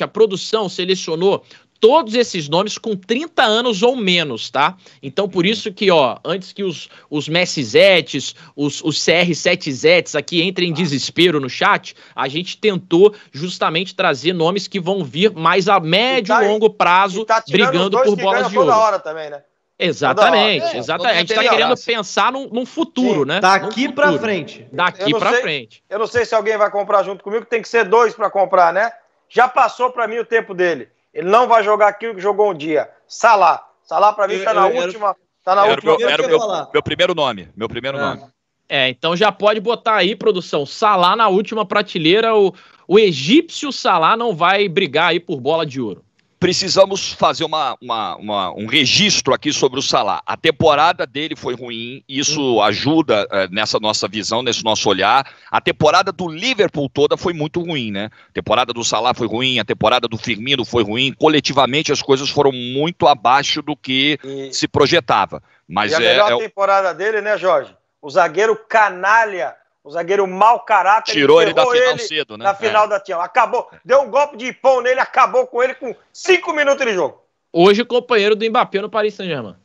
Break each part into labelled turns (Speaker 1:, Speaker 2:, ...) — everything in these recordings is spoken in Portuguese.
Speaker 1: a produção selecionou todos esses nomes com 30 anos ou menos, tá? Então, por isso que, ó, antes que os, os Messizetes, os, os CR7Zetes aqui entrem em desespero no chat, a gente tentou justamente trazer nomes que vão vir mais a médio e tá, longo prazo, e tá brigando por bolas de ouro. Hora também, né? Exatamente, é, exatamente. A gente está querendo graça. pensar num, num futuro, Sim, né? Daqui para frente. Daqui para frente.
Speaker 2: Eu não sei se alguém vai comprar junto comigo, tem que ser dois para comprar, né? Já passou para mim o tempo dele. Ele não vai jogar aquilo que jogou um dia. Salá. Salá para mim está na eu, última.
Speaker 3: Tá na era última. Meu, era meu, meu, primeiro nome. Meu primeiro é. nome. É,
Speaker 1: então já pode botar aí, produção. Salá na última prateleira. O, o egípcio Salá não vai brigar
Speaker 3: aí por bola de ouro precisamos fazer uma, uma, uma, um registro aqui sobre o Salah. A temporada dele foi ruim, isso uhum. ajuda é, nessa nossa visão, nesse nosso olhar. A temporada do Liverpool toda foi muito ruim, né? A temporada do Salah foi ruim, a temporada do Firmino foi ruim. Coletivamente as coisas foram muito abaixo do que e... se projetava. Mas e a é, melhor é...
Speaker 2: temporada dele, né, Jorge? O zagueiro canalha o zagueiro mau caráter. Tirou ele da final ele cedo, né? Na final é. da Tião. Acabou. Deu um golpe de pão nele,
Speaker 1: acabou com ele com cinco minutos de jogo. Hoje, companheiro do Mbappé no Paris Saint-Germain.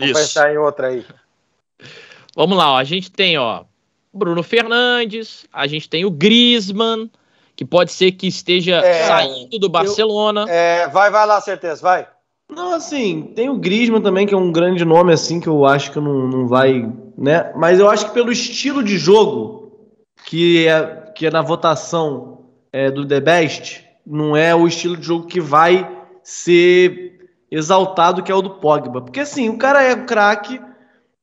Speaker 1: Isso. Vamos pensar em outra aí. Vamos lá, ó. a gente tem ó, Bruno Fernandes, a gente tem o Griezmann, que pode ser que esteja é, saindo do Barcelona.
Speaker 2: Eu, é, vai, vai lá, certeza, vai. Não, assim, tem o Griezmann
Speaker 4: também, que é um grande nome, assim, que eu acho que não, não vai, né? Mas eu acho que pelo estilo de jogo, que é, que é na votação é, do The Best, não é o estilo de jogo que vai ser exaltado, que é o do Pogba. Porque, assim, o cara é um craque,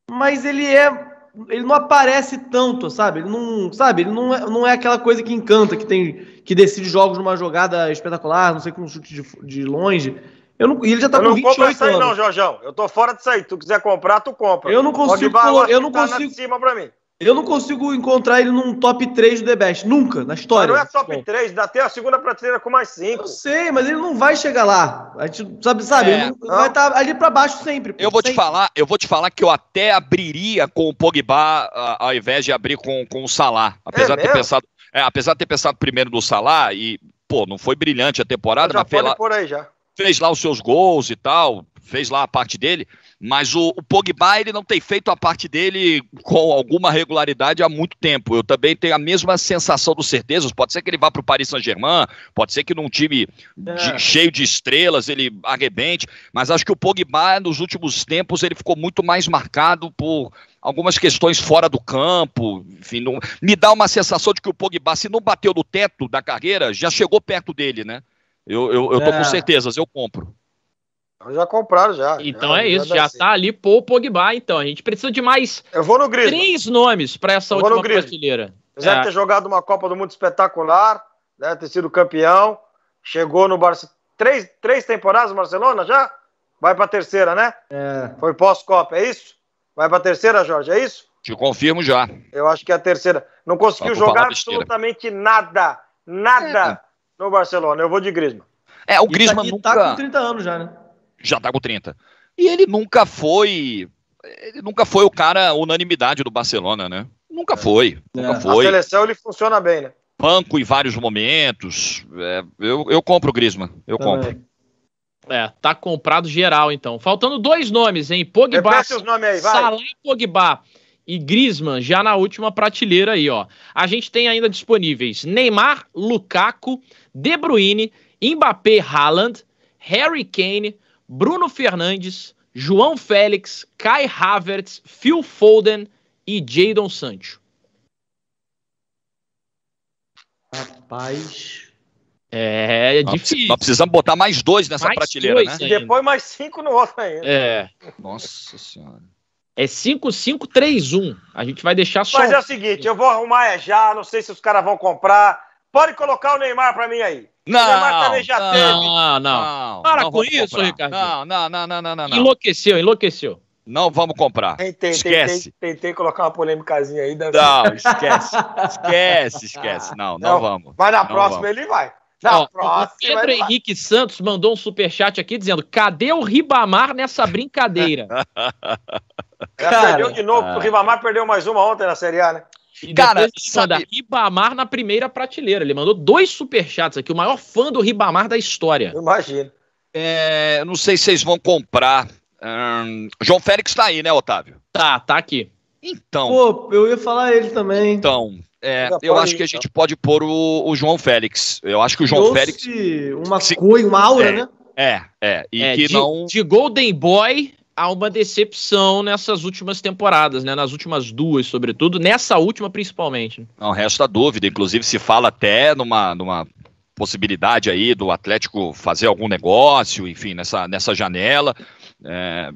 Speaker 4: mas ele é... Ele não aparece tanto, sabe? Ele não, sabe? Ele não é, não é aquela coisa que encanta, que tem que decide jogos numa jogada espetacular, não sei, com um chute de, de longe eu não, ele já tá eu com não 28 compro essa aí, não,
Speaker 2: Jorjão. Eu tô fora disso aí. Tu quiser comprar, tu compra. Eu não consigo. eu não tá consigo. cima mim.
Speaker 4: Eu não consigo encontrar ele num top 3 do The Best, nunca, na história. Mas não é top
Speaker 2: 3, dá até a segunda prateleira com mais 5. Eu sei, mas ele não vai chegar lá. A gente sabe, sabe, é. ele não, não. vai estar tá ali para baixo
Speaker 3: sempre. Eu vou sempre. te falar, eu vou te falar que eu até abriria com o Pogba ao invés de abrir com, com o Salah, apesar é de ter mesmo? pensado, é, apesar de ter pensado primeiro no Salah e pô, não foi brilhante a temporada, eu já mas pela, por aí já fez lá os seus gols e tal, fez lá a parte dele, mas o, o, Pogba ele não tem feito a parte dele com alguma regularidade há muito tempo. Eu também tenho a mesma sensação do certezas. Pode ser que ele vá para o Paris Saint-Germain, pode ser que num time é. de, cheio de estrelas ele arrebente, mas acho que o Pogba nos últimos tempos ele ficou muito mais marcado por algumas questões fora do campo, enfim, não, me dá uma sensação de que o Pogba se não bateu no teto da carreira, já chegou perto dele, né? Eu, eu, eu tô é. com certezas, eu compro.
Speaker 1: Já compraram, já. Então é, é isso, já, assim. tá ali pô, Pogba, então. A gente precisa de mais eu vou no Griezmann. três nomes para essa eu última prateleira. Apesar é. ter
Speaker 2: jogado uma Copa do Mundo espetacular, né, ter sido campeão, chegou no Barcelona. Três, três temporadas no Barcelona já? Vai para terceira, né? É. Foi pós-Copa, é isso? Vai para terceira, Jorge, é isso?
Speaker 3: Te confirmo já.
Speaker 2: Eu acho que é a terceira. Não conseguiu jogar absolutamente nada. Nada. É no Barcelona.
Speaker 3: Eu vou de Griezmann. É, o tá Griezmann e tá, nunca... tá com 30 anos já, né? Já tá com 30. E ele nunca foi... Ele nunca foi o cara unanimidade do Barcelona, né?
Speaker 2: Nunca é. foi. É. Nunca
Speaker 3: foi. Na seleção
Speaker 1: ele funciona bem, né?
Speaker 3: Banco em vários momentos. É, eu, eu compro o Griezmann. Eu Também. compro.
Speaker 1: É, tá comprado geral, então. Faltando dois nomes, hein? Pogba, Repete os nomes aí, vai. Salah Pogba e Griezmann já na última prateleira aí, ó. A gente tem ainda disponíveis Neymar, Lukaku, De Bruyne, Mbappé, Haaland, Harry Kane, Bruno Fernandes, João Félix, Kai Havertz, Phil Foden e Jadon Sancho.
Speaker 3: Rapaz. É, é difícil. Nós precisamos botar mais dois nessa mais prateleira, dois né? E depois
Speaker 2: mais cinco no outro ainda. É.
Speaker 1: Nossa Senhora.
Speaker 3: É 5531. A gente vai deixar só. Mas é o
Speaker 2: seguinte, eu vou arrumar é já, não sei se os caras vão comprar. Pode colocar o Neymar para mim aí. Não, o Neymar também
Speaker 1: já não, teve. Não, não. Para não com isso, comprar. Ricardo. Não,
Speaker 3: não, não, não, não, não.
Speaker 1: Enlouqueceu,
Speaker 3: enlouqueceu. Não vamos comprar. Tentei, esquece. Tentei, tentei colocar uma polêmicazinha aí. Não, esquece. Esquece, esquece. Não, não, não vamos. Vai na não próxima, vamos. ele vai. Ó,
Speaker 1: Pedro vai... Henrique Santos mandou um superchat aqui dizendo: cadê o Ribamar nessa brincadeira? cara, perdeu de novo, cara. o ah.
Speaker 2: Ribamar perdeu mais uma ontem na Série A, né?
Speaker 3: E cara, sabe...
Speaker 1: Ribamar na primeira prateleira. Ele mandou dois superchats aqui, o maior fã do Ribamar da história.
Speaker 3: Imagina. imagino. É, não sei se vocês vão comprar. Hum, João Félix tá aí, né, Otávio? Tá, tá aqui. Então. Pô,
Speaker 1: eu ia falar ele
Speaker 4: também.
Speaker 3: Então, é, eu acho que a tá? gente pode pôr o, o João Félix. Eu acho que o João Trouxe Félix.
Speaker 4: Uma se, coisa, uma aura, é, né?
Speaker 1: É,
Speaker 3: é. E é, que de, não.
Speaker 1: De Golden Boy há uma decepção nessas últimas temporadas, né? Nas últimas duas, sobretudo, nessa última principalmente.
Speaker 3: Não resta dúvida. Inclusive, se fala até numa, numa possibilidade aí do Atlético fazer algum negócio, enfim, nessa, nessa janela. É,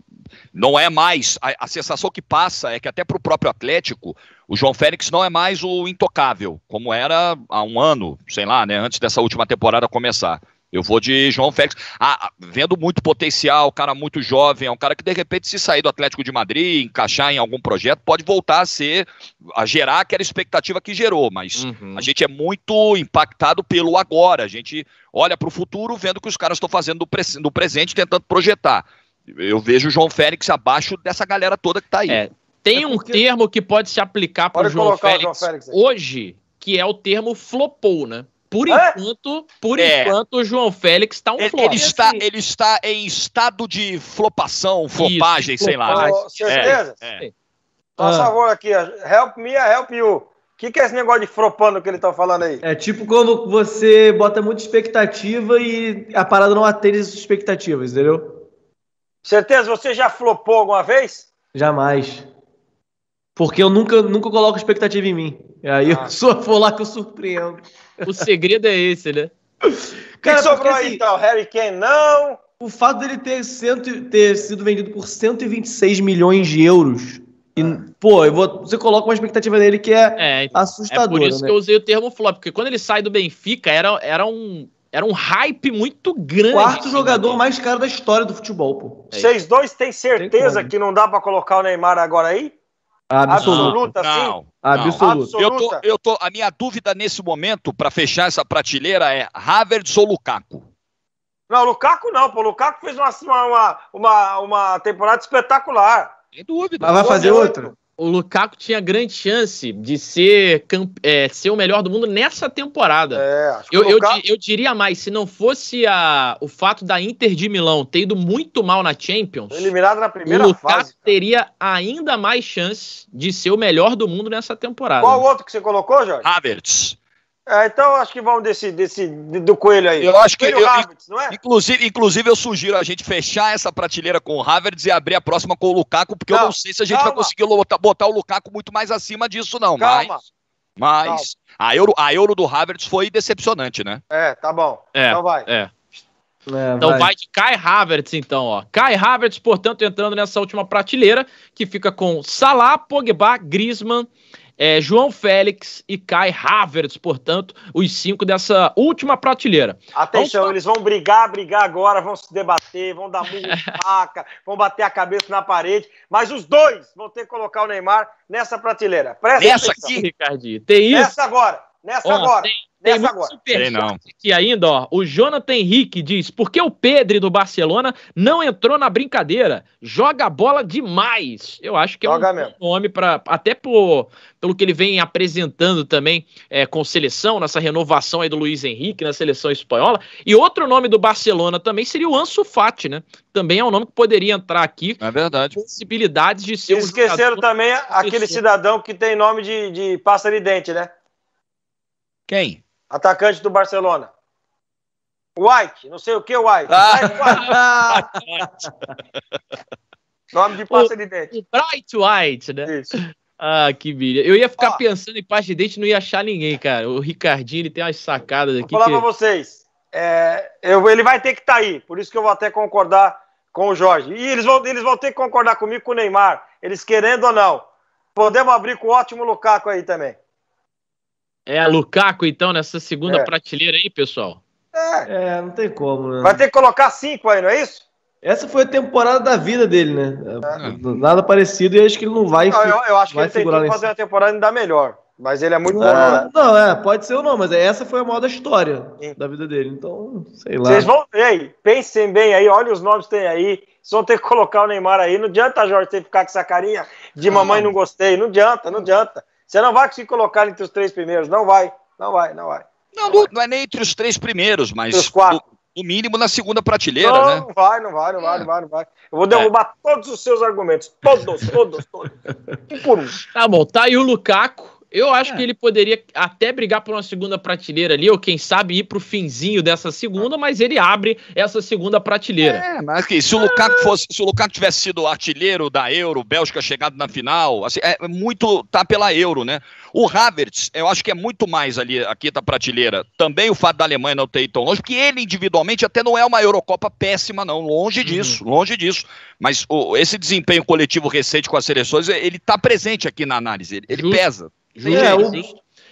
Speaker 3: não é mais. A, a sensação que passa é que até para o próprio Atlético o João Félix não é mais o intocável, como era há um ano, sei lá, né, antes dessa última temporada começar. Eu vou de João Félix. Ah, ah, vendo muito potencial, cara muito jovem, é um cara que de repente se sair do Atlético de Madrid, encaixar em algum projeto, pode voltar a ser, a gerar aquela expectativa que gerou, mas uhum. a gente é muito impactado pelo agora. A gente olha para o futuro, vendo o que os caras estão fazendo do, pre presente, tentando projetar eu vejo o João Félix abaixo dessa galera toda que está aí. É, tem é porque... um termo que pode se aplicar para o João
Speaker 1: Félix hoje, que é o termo flopou, né? Por enquanto, por é.
Speaker 3: enquanto, o João Félix está um ele, flop. Ele está, assim. ele está em estado de flopação, flopagem, Isso. sei lá. certeza? É, é. ah. favor
Speaker 2: aqui, help me, help you. O que, que é esse negócio de flopando que ele tá falando aí? É
Speaker 4: tipo quando você bota muita expectativa e a parada não atende as expectativas, entendeu? Certeza, você já flopou alguma vez? Jamais. Porque eu nunca, nunca coloco expectativa em mim. E aí ah. eu só vou lá que eu surpreendo. O segredo é esse, né? Cara, que sobrou aí, assim, então? Harry Kane não? O fato dele ter, cento, ter sido vendido por 126 milhões de euros. E, ah. pô, vou, você coloca uma expectativa nele que é,
Speaker 1: é assustadora. É por isso né? que eu usei o termo flop, porque quando ele sai do Benfica, era, era um. Era um hype muito grande. Quarto
Speaker 2: jogador né? mais caro da história do futebol, pô.
Speaker 4: É Vocês
Speaker 1: dois têm
Speaker 2: certeza que não dá para colocar o Neymar agora aí?
Speaker 3: Absoluta, não, sim? Absoluta. Eu tô, eu tô, a minha dúvida nesse momento, para fechar essa prateleira, é Havertz ou Lukaku?
Speaker 2: Não, Lukaku não, pô. Lukaku fez uma, uma, uma, uma temporada espetacular. Sem dúvida. Mas vai fazer outra?
Speaker 1: o Lukaku tinha grande chance de ser, é, ser o melhor do mundo nessa temporada. É, eu, Lukaku... eu, eu, diria mais, se não fosse a, o fato da Inter de Milão ter ido muito mal na Champions, eliminado na primeira o Lukaku fase, teria ainda mais chance de ser o melhor do mundo nessa temporada. Qual
Speaker 2: outro que você colocou, Jorge?
Speaker 3: Havertz.
Speaker 2: É, então acho que vamos desse, desse do coelho aí. Eu acho que coelho eu, Havertz,
Speaker 3: não é? Inclusive, inclusive eu sugiro a gente fechar essa prateleira com o Havertz e abrir a próxima com o Lukaku, porque não, eu não sei se a gente calma. vai conseguir botar, botar, o Lukaku muito mais acima disso não, calma. mas mas calma. a euro a euro do Havertz foi decepcionante, né? É, tá bom. É,
Speaker 1: então vai. É. É, então vai. de Kai Havertz, então, ó. Kai Havertz, portanto, entrando nessa última prateleira, que fica com Salah, Pogba, Griezmann, é, João Félix e Kai Havertz, portanto, os cinco dessa última prateleira.
Speaker 2: Atenção, vamos... eles vão brigar, brigar agora, vão se debater, vão dar muita faca, vão bater a cabeça na parede, mas os dois vão ter que colocar o Neymar nessa prateleira. Presta nessa atenção. aqui,
Speaker 1: Ricardinho, tem isso? Nessa
Speaker 2: agora, nessa agora. Tem tem muito agora. superchat
Speaker 1: aqui ainda, ó. O Jonathan Henrique diz: por que o Pedro do Barcelona não entrou na brincadeira? Joga bola demais. Eu acho que Joga é um mesmo. nome para. Até por, pelo que ele vem apresentando também é, com seleção, nessa renovação aí do Luiz Henrique na seleção espanhola. E outro nome do Barcelona também seria o Ansu Fati, né? Também é um nome que poderia entrar aqui. É verdade. Possibilidades de ser E Esqueceram
Speaker 2: também aquele cidadão que tem nome de, de pássaro dente, né? Quem? Atacante do Barcelona.
Speaker 1: White, não sei o que White. Ah. White, White. Nome de pasta o, de dente. Bright White, né? Isso. Ah, que bilha. Eu ia ficar Ó, pensando em pasta de dente e não ia achar ninguém, cara. O Ricardinho ele tem umas sacadas aqui. Vou falar que... pra vocês.
Speaker 2: É, eu, ele vai ter que estar tá aí, por isso que eu vou até concordar com o Jorge. E eles vão, eles vão ter que concordar comigo com o Neymar, eles querendo ou não. Podemos abrir com o ótimo Lukaku aí também.
Speaker 1: É, Lukaku, então, nessa segunda é. prateleira aí, pessoal.
Speaker 4: É. é, não tem como, né? Vai ter que colocar cinco aí, não é isso? Essa foi a temporada da vida dele, né? É. Nada parecido e acho que ele não vai. Não, eu, eu acho que ele que fazer uma temporada ainda melhor.
Speaker 2: Mas ele é muito não, bom. Não, né?
Speaker 4: não, é, pode ser ou não, mas essa foi a maior da história Sim. da vida dele. Então, sei lá. Vocês vão.
Speaker 2: aí, pensem bem aí, olha os nomes que tem aí. Vocês vão ter que colocar o Neymar aí. Não adianta, Jorge, você ficar com essa carinha de mamãe não gostei. Não adianta, não adianta. Você não vai se colocar entre os três primeiros, não vai, não vai, não vai.
Speaker 3: Não, não, não é nem entre os três primeiros, mas os quatro. No, no mínimo na segunda prateleira, não, né? Não
Speaker 2: vai, não vai, não vai, não vai, não vai.
Speaker 3: Eu vou é. derrubar
Speaker 2: é. todos os seus argumentos, todos, todos, todos. Um por um.
Speaker 3: Tá bom, tá aí o Lukaku,
Speaker 1: eu acho é. que ele poderia até brigar por uma segunda prateleira ali, ou quem sabe ir pro finzinho dessa segunda, mas ele abre essa segunda prateleira. É, mas se o Lukaku ah.
Speaker 3: fosse, se o Lukaku tivesse sido artilheiro da Euro, Bélgica chegado na final, assim, é muito tá pela Euro, né? O Havertz, eu acho que é muito mais ali aqui da prateleira. Também o fato da Alemanha não ter ido tão longe, porque ele individualmente até não é uma Eurocopa péssima não, longe uhum. disso, uhum. longe disso. Mas o, esse desempenho coletivo recente com as seleções, ele tá presente aqui na análise, ele, ele pesa. É,
Speaker 1: é, o,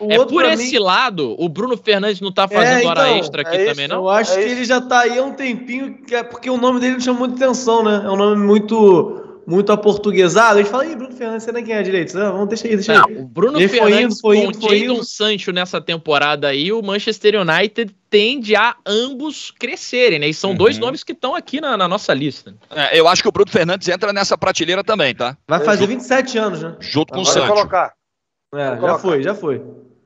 Speaker 1: O é por esse mim... lado, o Bruno Fernandes não tá é, fazendo é, então, hora extra aqui é também, não? Eu acho é que
Speaker 4: isso. ele já tá aí há um tempinho, que é porque o nome dele não chama muita atenção, né? É um nome muito muito aportuguesado. A gente fala, e Bruno Fernandes, você nem é direito? Ah, vamos, deixar aí, deixa não, aí. O Bruno ele Fernandes
Speaker 1: foi indo, foi indo, com foi indo. Jadon Sancho nessa temporada aí, o Manchester United tende a
Speaker 3: ambos crescerem, né? E são uhum. dois nomes que estão aqui na, na, nossa lista. É, eu acho que o Bruno Fernandes entra nessa prateleira também, tá? Vai fazer
Speaker 1: 27 anos, né? Junto Agora com o Sancho. Colocar. É, já foi, já foi.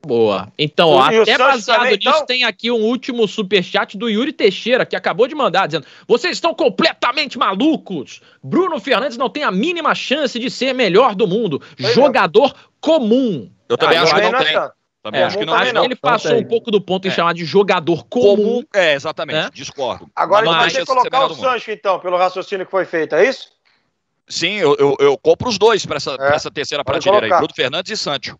Speaker 3: Boa. Então, ó, até baseado também, nisso, então?
Speaker 1: tem aqui um último superchat do Yuri Teixeira, que acabou de mandar, dizendo: Vocês estão completamente malucos! Bruno Fernandes não tem a mínima chance de ser melhor do mundo. Foi é. Jogador comum. Eu também ah, acho que é não tem. Também é, acho que não, acho não. ele passou um pouco do ponto em é. chamar de jogador comum. comum é,
Speaker 3: exatamente. É? Discordo. Agora ele vai ter que colocar o
Speaker 2: Sancho, então, pelo raciocínio que foi feito, é isso?
Speaker 3: Sim, eu, eu, eu compro os dois para essa, é. essa, terceira Pode prateleira colocar. aí, Bruno Fernandes e Sancho.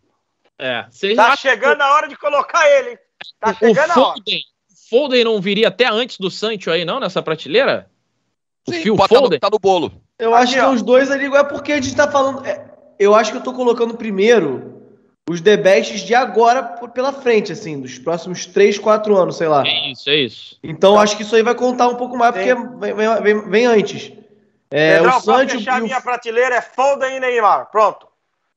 Speaker 3: É. tá chegando a hora de colocar
Speaker 2: ele, hein?
Speaker 1: Tá
Speaker 3: chegando o Foden, a hora. Foden não viria
Speaker 1: até antes do Sancho aí, não, nessa prateleira? O Sim, Foden? Tá no, tá no bolo.
Speaker 2: Eu acho que
Speaker 4: ó. os dois ali é porque a gente tá falando. É, eu acho que eu tô colocando primeiro os The Bests de agora pela frente, assim, dos próximos 3, 4 anos, sei lá. É isso, é isso. Então,
Speaker 2: então acho que isso aí vai contar um pouco mais, porque vem, vem, vem, vem antes.
Speaker 4: É, Pedrão, o fechar
Speaker 2: a minha prateleira é Foden e Neymar. Pronto.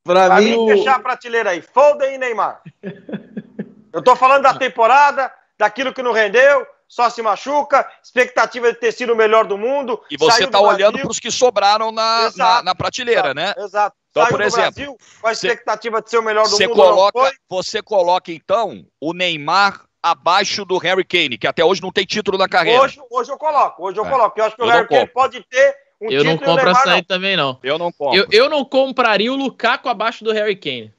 Speaker 3: Pra, pra mim, o... fechar a
Speaker 2: prateleira aí. Foden e Neymar. Eu tô falando da temporada, daquilo que não rendeu, só se machuca, expectativa de ter sido o melhor do mundo. E você tá olhando para os que sobraram na,
Speaker 3: exato, na, na, prateleira, exato, né?
Speaker 2: Exato. Então, saiu por exemplo, Brasil, com a expectativa cê, de ser o melhor do mundo. Coloca,
Speaker 3: Você coloca, então, o Neymar abaixo do Harry Kane, que até hoje não tem título na carreira. Hoje,
Speaker 2: hoje eu coloco, hoje eu é. coloco. Eu acho que eu o Harry Kane pode ter um eu não compro levar, açaí não.
Speaker 1: também, não. Eu não compro. Eu, eu, não compraria o Lukaku abaixo do Harry Kane.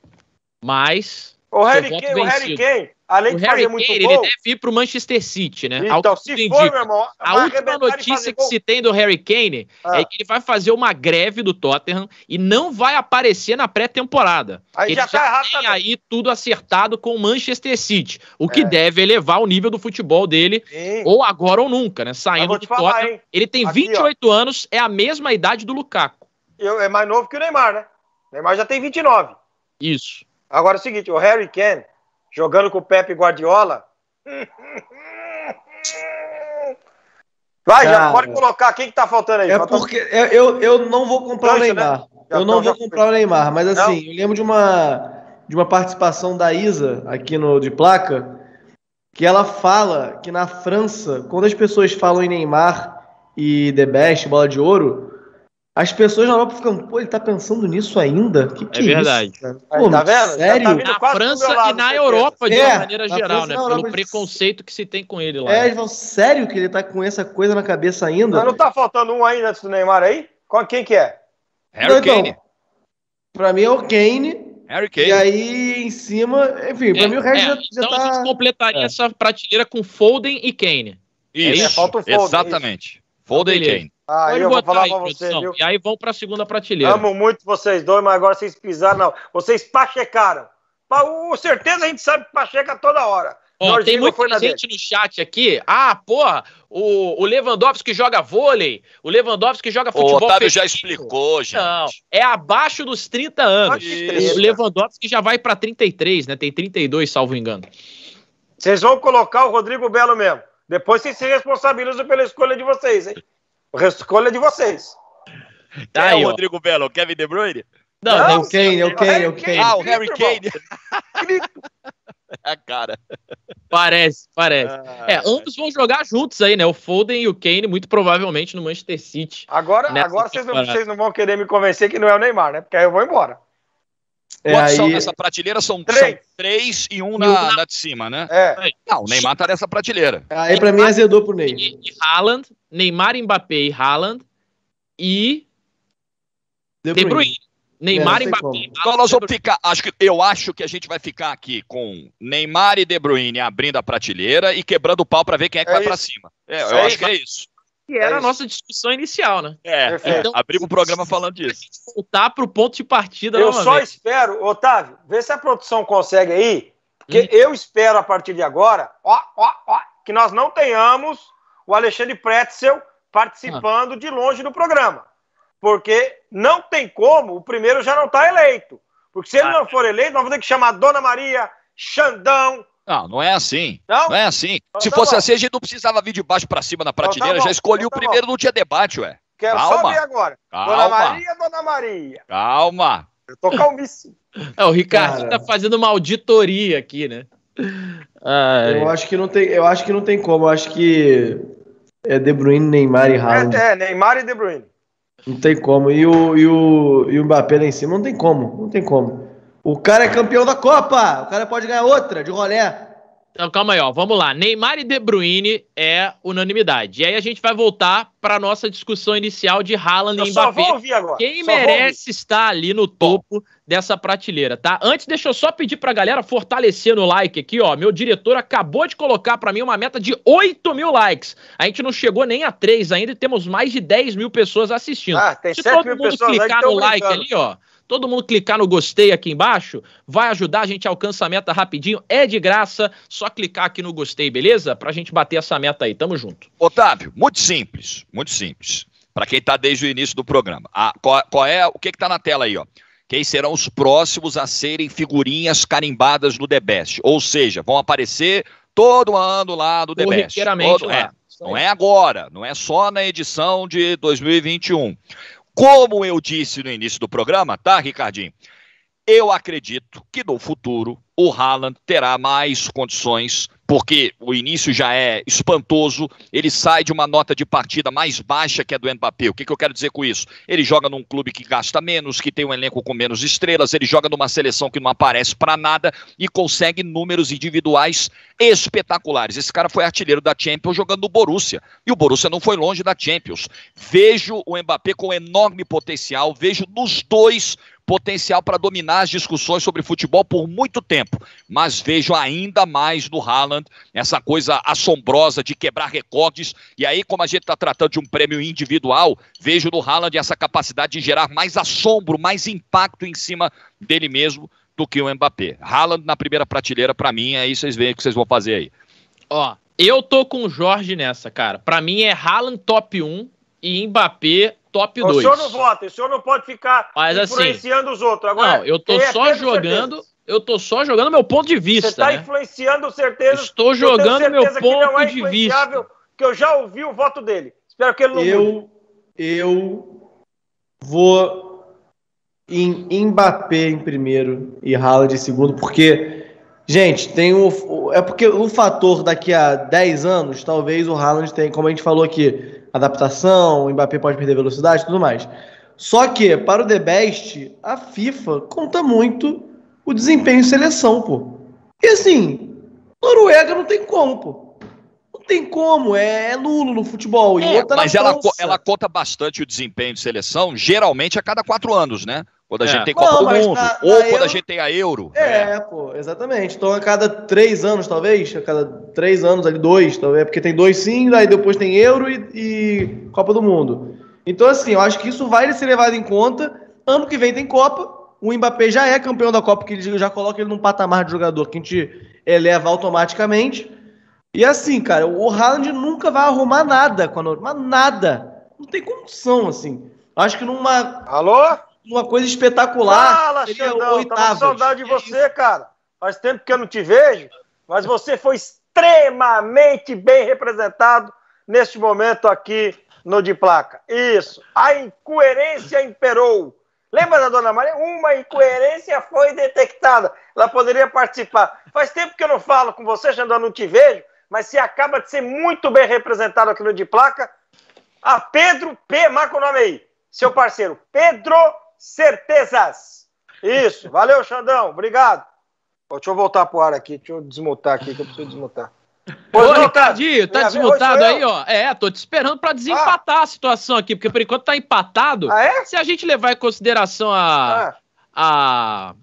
Speaker 1: Mas. O Harry Kane, o Harry Kane, Além o de Harry Kane, ele deve ir para o Manchester City, né? Então, se for, meu irmão, a última notícia que se tem do Harry Kane é ah. é que ele vai fazer uma greve do Tottenham e não vai aparecer na pré-temporada. Ele já, tá errado tem também. aí tudo acertado com o Manchester City, o que é. deve elevar o nível do futebol dele, Sim. ou agora ou nunca, né? Saindo do Tottenham. Ele tem Aqui, 28 ó. anos, é a mesma idade do Lukaku. Eu, é mais novo que o Neymar, né? O Neymar já tem 29. Isso. Agora é o seguinte,
Speaker 2: o Harry Kane jogando com o Pepe Guardiola.
Speaker 4: Vai, Cara, já pode
Speaker 2: colocar. Quem que tá faltando aí? É porque eu, eu não vou comprar o né? Neymar. Né? eu não vou comprar
Speaker 4: o Neymar, mas assim, não? eu lembro de uma, de uma participação da Isa aqui no de placa, que ela fala que na França, quando as pessoas falam em Neymar e The Best, bola de ouro, as pessoas na Europa ficam, pô, ele tá pensando nisso ainda? Que que é, é verdade. Isso, tá pô, tá vendo? Sério? Tá na é tá França lado, e na Europa, de é, uma maneira tá geral, né? Pelo Europa,
Speaker 1: preconceito que se tem com ele lá. É, eles falam,
Speaker 4: sério que ele tá com essa coisa na cabeça ainda? Mas não
Speaker 2: tá faltando um ainda antes do Neymar aí? Qual, quem que é? Harry
Speaker 4: então, Kane. Pra mim é o Kane. Harry Kane. E aí, em
Speaker 1: cima, enfim, pra é, mim o resto é, já, então já a gente completaria essa prateleira com Foden e Kane. Isso, falta o Foden. Exatamente. Isso. Então, Foden e Kane. Aí Pode eu vou falar aí, pra você, produção. viu? E aí vão pra segunda prateleira. Amo
Speaker 2: muito vocês dois, mas agora vocês pisaram, não. Vocês pachecaram. Com certeza a gente sabe que pacheca toda hora. Ó, tem muita gente
Speaker 1: no chat aqui. Ah, porra, o, o Lewandowski joga vôlei, o Lewandowski joga futebol. O Otávio já explicou, gente. Não, é abaixo dos 30 anos. Isso. O Lewandowski já vai para 33, né? Tem 32, salvo engano.
Speaker 2: Vocês vão colocar o Rodrigo Belo mesmo. Depois vocês se responsabilizam pela escolha de vocês, hein? O resto escolha de vocês.
Speaker 1: Tá é aí, o Rodrigo
Speaker 3: Belo, o Kevin De Bruyne?
Speaker 1: Não, não, o é Kane, o Kane, é o Kane. É ah, o Harry Kane.
Speaker 3: a cara.
Speaker 1: Parece, parece. Ah, é,
Speaker 3: ambos vão jogar
Speaker 1: juntos aí, né? O Foden e o Kane, muito provavelmente no Manchester City. Agora, agora vocês não, vocês, não,
Speaker 2: vão
Speaker 3: querer me convencer que não é o Neymar, né? Porque aí eu vou embora.
Speaker 1: É, Quantos aí... são nessa
Speaker 3: prateleira? São três, são três e um, na, um na... na, de cima, né? É. Não, o Neymar tá nessa prateleira.
Speaker 1: Aí
Speaker 4: pra mim azedou
Speaker 1: pro Ney. E, Haaland, Neymar, Mbappé e Haaland e De Bruyne. De Bruyne.
Speaker 3: Neymar é, e Mbappé. então nós vamos ficar, acho que, eu acho que a gente vai ficar aqui com Neymar e De Bruyne abrindo a prateleira e quebrando o pau para ver quem é que é vai para cima. É, eu acho que é isso.
Speaker 1: Que era é a nossa discussão inicial, né?
Speaker 3: É, é Perfeito. Então, abrimos o programa
Speaker 1: falando disso. Voltar para o ponto de partida. Eu só
Speaker 2: espero, Otávio, vê se a produção consegue aí, porque hum. eu espero a partir de agora, ó, ó, ó, que nós não tenhamos o Alexandre Pretzel participando ah. de longe do programa. Porque não tem como, o primeiro já não está eleito. Porque se ele ah. não for eleito, nós vamos ter que chamar Dona Maria, Xandão,
Speaker 3: não, não é assim. Não, não é assim. Então Se tá fosse bom. assim, a gente não precisava vir de baixo para cima na então tá prateleira. tá já escolhi então tá o primeiro, bom. não tinha debate, ué. Quero Calma. só ver agora. Calma. Dona Maria,
Speaker 2: Dona Maria.
Speaker 3: Calma. Eu tô calmíssimo. É, o Ricardo Cara. tá fazendo uma
Speaker 1: auditoria aqui, né? Ai. Eu
Speaker 4: acho que não tem, eu acho que não tem como. Eu acho que é De Bruyne, Neymar e é, Haaland. É,
Speaker 2: é Neymar e De Bruyne.
Speaker 4: Não tem como. E o, e o, e o Mbappé lá em cima, não tem como. Não tem como. O cara é campeão da Copa. O cara pode ganhar outra de rolé.
Speaker 1: Então, calma aí, ó. Vamos lá. Neymar e De Bruyne é unanimidade. E aí a gente vai voltar para nossa discussão inicial de Haaland eu e Mbappé. Só vou ouvir agora. Quem só merece estar ali no topo dessa prateleira, tá? Antes, deixa eu só pedir para a galera fortalecer no like aqui, ó. Meu diretor acabou de colocar para mim uma meta de 8 mil likes. A gente não chegou nem a 3 ainda e temos mais de 10 mil pessoas assistindo. Ah, tem Se 7 todo mil mundo pessoas clicar no like ali, ó Todo mundo clicar no gostei aqui embaixo vai ajudar, a gente alcançar a meta rapidinho, é de graça, só clicar aqui no gostei, beleza? Pra gente bater essa meta aí, tamo
Speaker 3: junto. Otávio, muito simples, muito simples. Para quem tá desde o início do programa. Ah, qual, qual, é, o que que tá na tela aí, ó? Quem serão os próximos a serem figurinhas carimbadas do The Best? Ou seja, vão aparecer todo ano lá do The Best. Todo, é. lá. É, não é agora, não é só na edição de 2021. Como eu disse no início do programa, tá, Ricardinho? Eu acredito que no futuro o Haaland terá mais condições porque o início já é espantoso, ele sai de uma nota de partida mais baixa que a do Mbappé. O que, que, eu quero dizer com isso? Ele joga num clube que gasta menos, que tem um elenco com menos estrelas, ele joga numa seleção que não aparece para nada e consegue números individuais espetaculares. Esse cara foi artilheiro da Champions jogando no Borussia, e o Borussia não foi longe da Champions. Vejo o Mbappé com enorme potencial, vejo nos dois potencial para dominar as discussões sobre futebol por muito tempo, mas vejo ainda mais no Haaland essa coisa assombrosa de quebrar recordes. E aí, como a gente está tratando de um prêmio individual, vejo no Haaland essa capacidade de gerar mais assombro, mais impacto em cima dele mesmo do que o Mbappé. Haaland na primeira prateleira, para mim, aí vocês veem o que vocês vão fazer aí. Ó, eu tô com o Jorge
Speaker 1: nessa, cara. Para mim é Haaland top 1 e Mbappé top 2. O senhor não
Speaker 2: vota, o senhor não pode ficar
Speaker 1: Mas, assim, influenciando assim, os outros. Agora, não, eu tô é só jogando. Eu tô só jogando meu ponto de vista. Você está né?
Speaker 2: influenciando certeza. Estou jogando meu ponto é de vista. Que eu já ouvi o voto dele. Espero que ele não. Eu, mude. eu
Speaker 4: vou em Mbappé em primeiro e Haaland em segundo, porque Gente, tem o. É porque o fator daqui a 10 anos, talvez o Haaland tenha, como a gente falou aqui, adaptação, o Mbappé pode perder velocidade tudo mais. Só que, para o The Best, a FIFA conta muito o desempenho em seleção, pô. E assim, Noruega não tem como, pô. Não tem como, é, é nulo no futebol. É, mas ela,
Speaker 3: ela conta bastante o desempenho de seleção, geralmente a cada quatro anos, né? Quando a é. gente tem é. Copa não, do Mundo, na, ou na quando Euro... a gente tem a Euro. É, é,
Speaker 4: pô, exatamente. Então a cada três anos, talvez, a cada três anos, ali dois, talvez, é porque tem dois sim, aí depois tem Euro e, e Copa do Mundo. Então, assim, eu acho que isso vai ser levado em conta. Ano que vem tem Copa, o Mbappé já é campeão da Copa, que ele já coloca ele num patamar de jogador que a gente eleva automaticamente. E assim, cara, o Haaland nunca vai arrumar nada com a Mas nada. Não tem condição, assim. Acho que numa.
Speaker 2: Alô? uma coisa espetacular. Fala, Xandão, tava saudade de é você, cara. Faz tempo que eu não te vejo, mas você foi extremamente bem representado neste momento aqui no de placa. Isso. A incoerência imperou. Lembra da dona Maria? Uma incoerência foi detectada. Ela poderia participar. Faz tempo que eu não falo com você, Xandão, não te vejo, mas você acaba de ser muito bem representado aqui no de placa. A ah, Pedro P, marca o nome aí, seu parceiro. Pedro certezas. Isso. Valeu, Xandão. Obrigado. deixa eu voltar pro ar aqui. Deixa eu desmutar aqui, que eu preciso desmutar.
Speaker 1: Pois Ô, Ricardinho, tá, tá desmutado aí, ó. É, tô te esperando para desempatar ah. a situação aqui, porque por enquanto tá empatado. Ah, é? Se a gente levar em consideração a, ah. a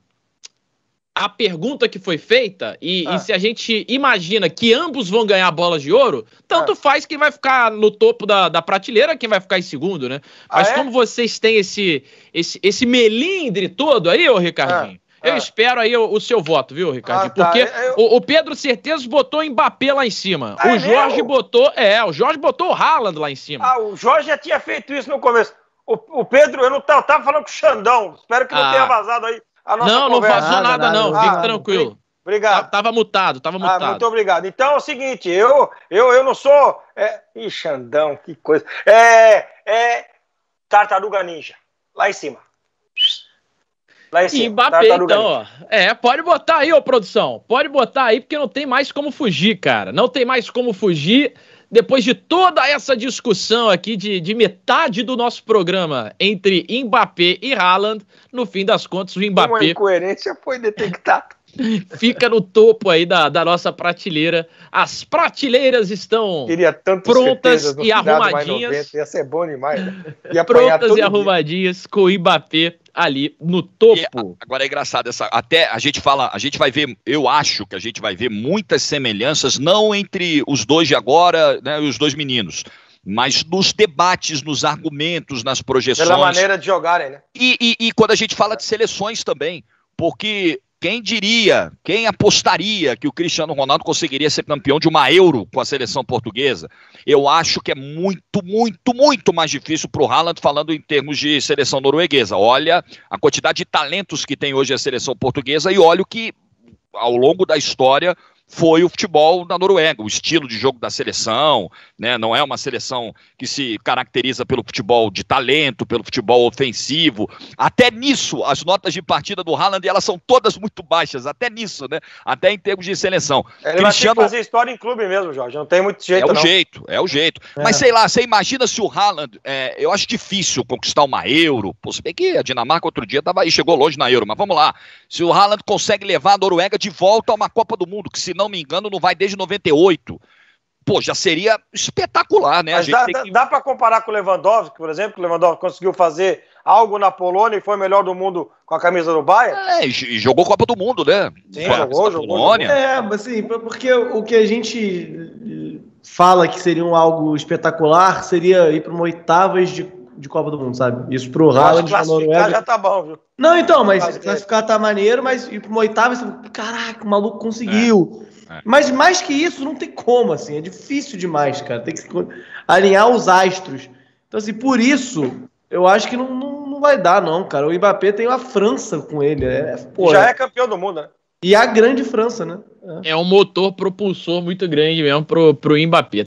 Speaker 1: a pergunta que foi feita, e, ah. e, se a gente imagina que ambos vão ganhar bolas de ouro, tanto ah. faz quem vai ficar no topo da, da prateleira, quem vai ficar em segundo, né? Ah, Mas ah, é? como vocês têm esse, esse, esse melindre todo aí, ô Ricardinho, ah, eu ah. espero aí o, o, seu voto, viu, Ricardinho? Tá. Porque eu... o, o, Pedro Certezas botou o Mbappé lá em cima. o é Jorge botou. É, o Jorge botou o Haaland lá em cima. Ah, o Jorge já tinha feito isso no começo. O, o Pedro, eu não tava,
Speaker 2: tava falando com o Xandão. Espero que não tenha vazado aí não, não conversa... vazou nada, nada não. Fique ah, tranquilo.
Speaker 1: Obrigado. Tá, tava mutado, tava ah, mutado. Ah, muito
Speaker 2: obrigado. Então é o seguinte, eu, eu, eu não sou. É... Ih, Xandão, que coisa. É, é. Tartaruga Ninja. Lá em
Speaker 1: cima. Lá em cima. Mbappé, então, ó. É, pode botar aí, ô produção. Pode botar aí, porque não tem mais como fugir, cara. Não tem mais como fugir depois de toda essa discussão aqui de, de metade do nosso programa entre Mbappé e Haaland, no fim das contas o Mbappé... Uma incoerência foi detectada. Fica no topo aí da, da nossa prateleira. As prateleiras estão
Speaker 2: prontas e arrumadinhas. ia ser bom demais. Né? Prontas e
Speaker 3: arrumadinhas dia. com o Ibapê ali no topo. E agora é engraçado essa, até a gente fala, a gente vai ver, eu acho que a gente vai ver muitas semelhanças não entre os dois de agora, né, e os dois meninos, mas nos debates, nos argumentos, nas projeções. Pela maneira de jogarem, né? E, e, e quando a gente fala de seleções também, porque quem diria, quem apostaria que o Cristiano Ronaldo conseguiria ser campeão de uma Euro com a seleção portuguesa? Eu acho que é muito, muito, muito mais difícil para o Haaland falando em termos de seleção norueguesa. Olha a quantidade de talentos que tem hoje a seleção portuguesa e olha o que, ao longo da história, foi o futebol da Noruega, o estilo de jogo da seleção, né? Não é uma seleção que se caracteriza pelo futebol de talento, pelo futebol ofensivo. Até nisso, as notas de partida do Haaland, elas são todas muito baixas, até nisso, né? Até em termos de seleção. Ele Cristiano... vai fazer
Speaker 2: história em clube mesmo, Jorge, não tem muito jeito É o não.
Speaker 3: jeito, é o jeito. É. Mas sei lá, você imagina se o Haaland, é, eu acho difícil conquistar uma Euro, Pô, se bem que a Dinamarca outro dia tava aí, chegou longe na Euro, mas vamos lá. Se o Haaland consegue levar a Noruega de volta a uma Copa do Mundo, que se não me engano, não vai desde 98. Pô, já seria espetacular, né? Mas dá, dá, que...
Speaker 2: dá para comparar com o Lewandowski, por exemplo, que o Lewandowski conseguiu fazer algo na Polônia e foi melhor do mundo com a camisa do Bayern?
Speaker 3: É, e jogou Copa do Mundo, né? Sim, Copa jogou, jogou. Polônia.
Speaker 2: É, assim, porque o que a gente eh, fala que seria um
Speaker 4: algo espetacular seria ir para uma oitavas de, de Copa do Mundo, sabe? Isso pro Haaland na Noruega. já tá bom, viu? Não, então, mas classificar tá maneiro, mas ir para uma oitava, caraca, o maluco conseguiu. É. É. Mas mais que isso, não tem como, assim. É difícil demais, cara. Tem que alinhar os astros. Então, assim, por isso, eu acho que não, não, não vai dar, não, cara. O Mbappé tem uma França com ele. Né? É, porra. Já é
Speaker 2: campeão do mundo, né?
Speaker 4: E a grande França, né?
Speaker 1: É, é um motor propulsor muito grande mesmo pro, pro Mbappé.